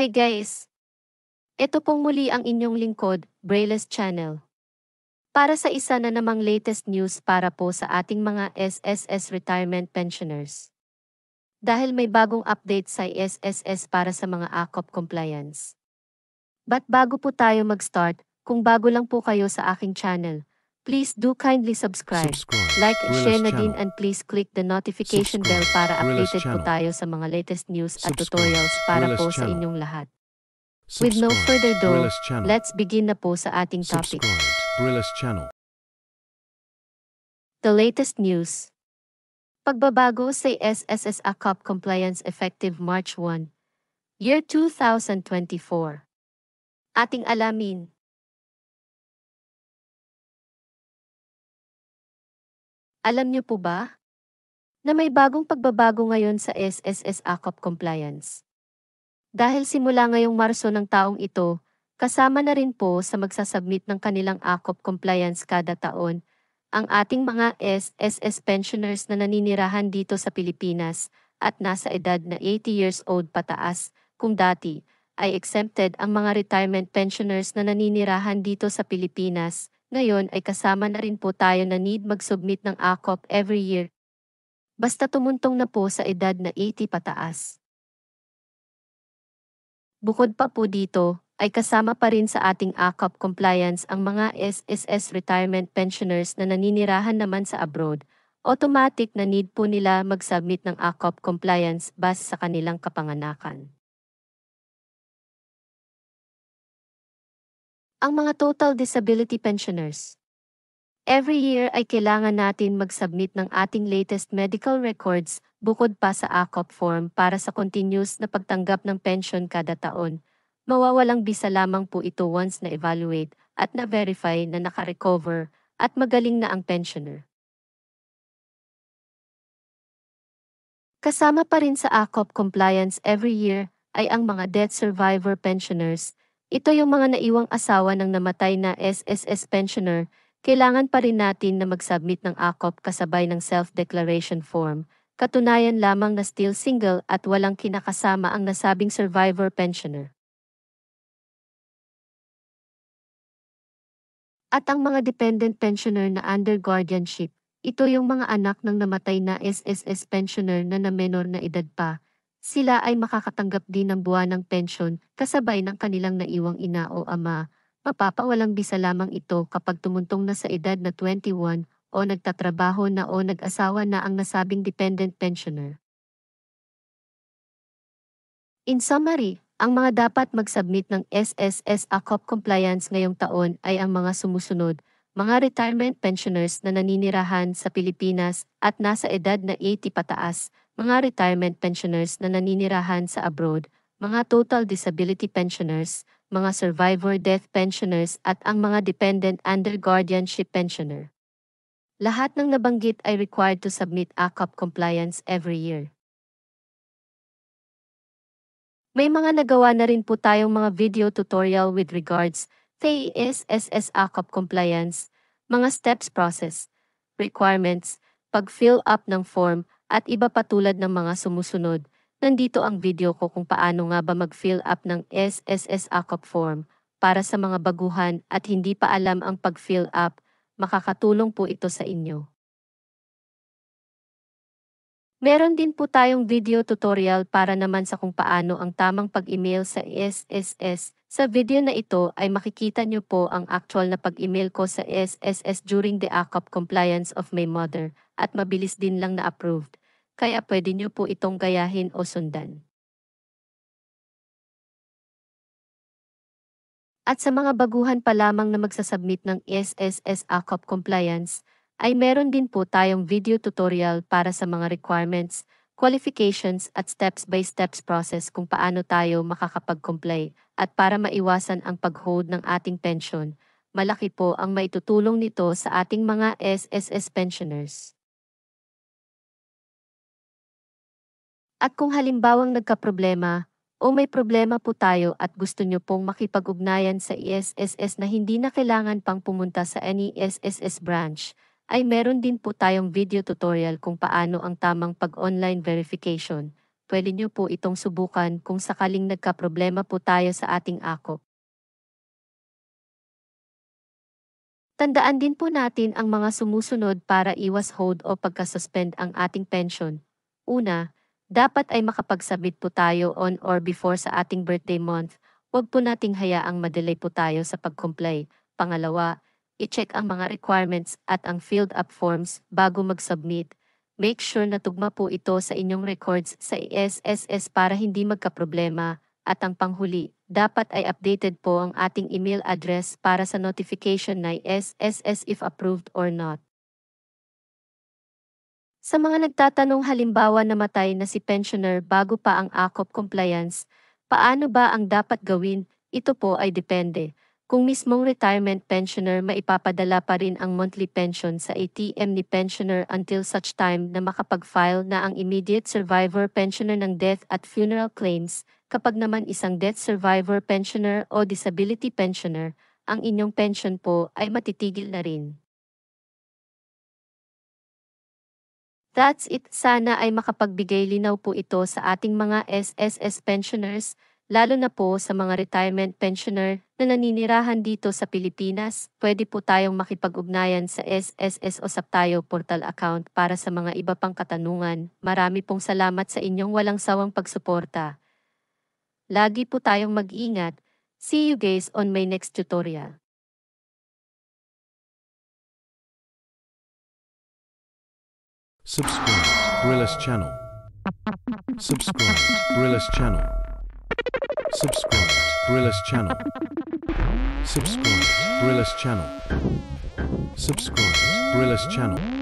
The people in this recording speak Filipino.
Hi guys! Ito pong muli ang inyong lingkod, Braille's Channel. Para sa isa na namang latest news para po sa ating mga SSS retirement pensioners. Dahil may bagong update sa SSS para sa mga ACOP compliance. But bago po tayo mag-start, kung bago lang po kayo sa aking channel, Please do kindly subscribe, subscribe. like at share na din and please click the notification subscribe. bell para Rilas updated channel. po tayo sa mga latest news subscribe. at tutorials para Rilas po channel. sa inyong lahat. Subscribe. With no further ado, let's begin na po sa ating topic. The latest news. Pagbabago sa SSSA COP compliance effective March 1, year 2024. Ating alamin. Alam niyo po ba na may bagong pagbabago ngayon sa SSS ACOP compliance? Dahil simula ngayong Marso ng taong ito, kasama na rin po sa magsasubmit ng kanilang ACOP compliance kada taon, ang ating mga SSS pensioners na naninirahan dito sa Pilipinas at nasa edad na 80 years old pataas kung dati ay exempted ang mga retirement pensioners na naninirahan dito sa Pilipinas ngayon ay kasama na rin po tayo na need mag-submit ng ACOP every year. Basta tumuntong na po sa edad na 80 pataas. Bukod pa po dito, ay kasama pa rin sa ating ACOP compliance ang mga SSS retirement pensioners na naninirahan naman sa abroad. Automatic na need po nila mag-submit ng ACOP compliance base sa kanilang kapanganakan. ang mga total disability pensioners. Every year ay kailangan natin mag-submit ng ating latest medical records bukod pa sa ACOP form para sa continuous na pagtanggap ng pension kada taon. Mawawalang bisa lamang po ito once na evaluate at na-verify na nakarecover at magaling na ang pensioner. Kasama pa rin sa ACOP compliance every year ay ang mga death survivor pensioners ito yung mga naiwang asawa ng namatay na SSS pensioner, kailangan pa rin natin na mag-submit ng AKOP kasabay ng self-declaration form, katunayan lamang na still single at walang kinakasama ang nasabing survivor pensioner. At ang mga dependent pensioner na under guardianship, ito yung mga anak ng namatay na SSS pensioner na na menor na edad pa, sila ay makakatanggap din ng buwan ng pensyon kasabay ng kanilang naiwang ina o ama. Mapapawalang bisa lamang ito kapag tumuntong na sa edad na 21 o nagtatrabaho na o nag-asawa na ang nasabing dependent pensioner. In summary, ang mga dapat mag-submit ng SSS ACOP compliance ngayong taon ay ang mga sumusunod, mga retirement pensioners na naninirahan sa Pilipinas at nasa edad na 80 pataas, mga retirement pensioners na naninirahan sa abroad, mga total disability pensioners, mga survivor death pensioners at ang mga dependent under guardianship pensioner. Lahat ng nabanggit ay required to submit ACAP compliance every year. May mga nagawa na rin po tayong mga video tutorial with regards to ASSS compliance, mga steps process, requirements, pag-fill up ng form, at iba pa tulad ng mga sumusunod. Nandito ang video ko kung paano nga ba mag-fill up ng SSS ACOP form para sa mga baguhan at hindi pa alam ang pag-fill up. Makakatulong po ito sa inyo. Meron din po tayong video tutorial para naman sa kung paano ang tamang pag-email sa SSS. Sa video na ito ay makikita niyo po ang actual na pag-email ko sa SSS during the ACOP compliance of my mother at mabilis din lang na approved kaya pwede niyo po itong gayahin o sundan. At sa mga baguhan pa lamang na magsasubmit ng SSS ACOP compliance, ay meron din po tayong video tutorial para sa mga requirements, qualifications at steps-by-steps -steps process kung paano tayo makakapag-comply at para maiwasan ang pag-hold ng ating pension, malaki po ang maitutulong nito sa ating mga SSS pensioners. At kung halimbawang nagkaproblema, o may problema po tayo at gusto nyo pong makipag-ugnayan sa ESSS na hindi na kailangan pang pumunta sa any SSS e branch, ay meron din po tayong video tutorial kung paano ang tamang pag-online verification. Pwede nyo po itong subukan kung sakaling nagkaproblema po tayo sa ating ako. Tandaan din po natin ang mga sumusunod para iwas hold o pagkasuspend ang ating pension. Una, dapat ay makapagsabit po tayo on or before sa ating birthday month. Huwag po nating hayaang madelay po tayo sa pag-comply. Pangalawa, i-check ang mga requirements at ang filled up forms bago mag-submit. Make sure na tugma po ito sa inyong records sa ISSS para hindi magka-problema. At ang panghuli, dapat ay updated po ang ating email address para sa notification na SSS if approved or not. Sa mga nagtatanong halimbawa namatay na si pensioner bago pa ang ACOP compliance, paano ba ang dapat gawin? Ito po ay depende. Kung mismong retirement pensioner maipapadala pa rin ang monthly pension sa ATM ni pensioner until such time na makapag-file na ang immediate survivor pensioner ng death at funeral claims, kapag naman isang death survivor pensioner o disability pensioner, ang inyong pension po ay matitigil na rin. That's it. Sana ay makapagbigay linaw po ito sa ating mga SSS pensioners, lalo na po sa mga retirement pensioner na naninirahan dito sa Pilipinas. Pwede po tayong makipag-ugnayan sa SSS o Saptayo portal account para sa mga iba pang katanungan. Marami pong salamat sa inyong walang sawang pagsuporta. Lagi po tayong mag-ingat. See you guys on my next tutorial. Subscribe, Brillis channel. Subscribe, Brillis channel. Subscribe, Brillis channel. Subscribe, Brillis channel. Subscribe, Brillis channel.